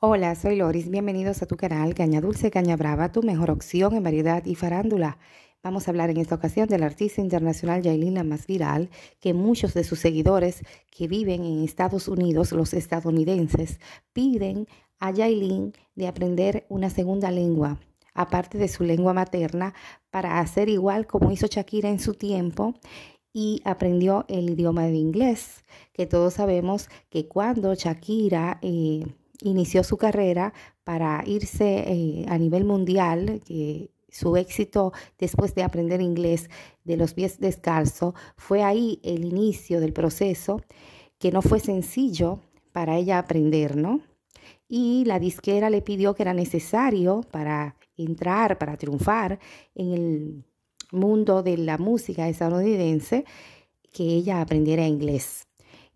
Hola, soy Loris. Bienvenidos a tu canal Caña Dulce, Caña Brava, tu mejor opción en variedad y farándula. Vamos a hablar en esta ocasión del artista internacional Yailin, la más viral, que muchos de sus seguidores que viven en Estados Unidos, los estadounidenses, piden a Yailin de aprender una segunda lengua, aparte de su lengua materna, para hacer igual como hizo Shakira en su tiempo y aprendió el idioma de inglés, que todos sabemos que cuando Shakira... Eh, inició su carrera para irse eh, a nivel mundial. que su éxito después de aprender inglés de los pies descalzos fue ahí el inicio del proceso que no fue sencillo para ella aprender, ¿no? Y la disquera le pidió que era necesario para entrar, para triunfar en el mundo de la música estadounidense, que ella aprendiera inglés.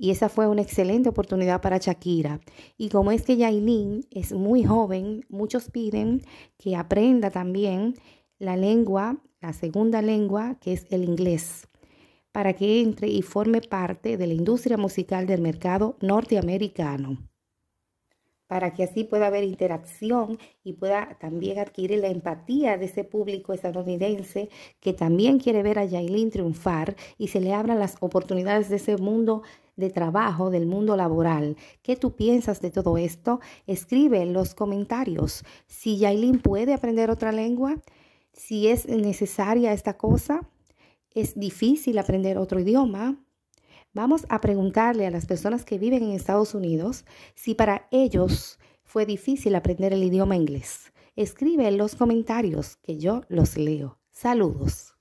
Y esa fue una excelente oportunidad para Shakira. Y como es que Yailin es muy joven, muchos piden que aprenda también la lengua, la segunda lengua, que es el inglés, para que entre y forme parte de la industria musical del mercado norteamericano para que así pueda haber interacción y pueda también adquirir la empatía de ese público estadounidense que también quiere ver a Yailin triunfar y se le abran las oportunidades de ese mundo de trabajo del mundo laboral. ¿Qué tú piensas de todo esto? Escribe en los comentarios si Yailin puede aprender otra lengua, si es necesaria esta cosa, es difícil aprender otro idioma, Vamos a preguntarle a las personas que viven en Estados Unidos si para ellos fue difícil aprender el idioma inglés. Escribe en los comentarios que yo los leo. Saludos.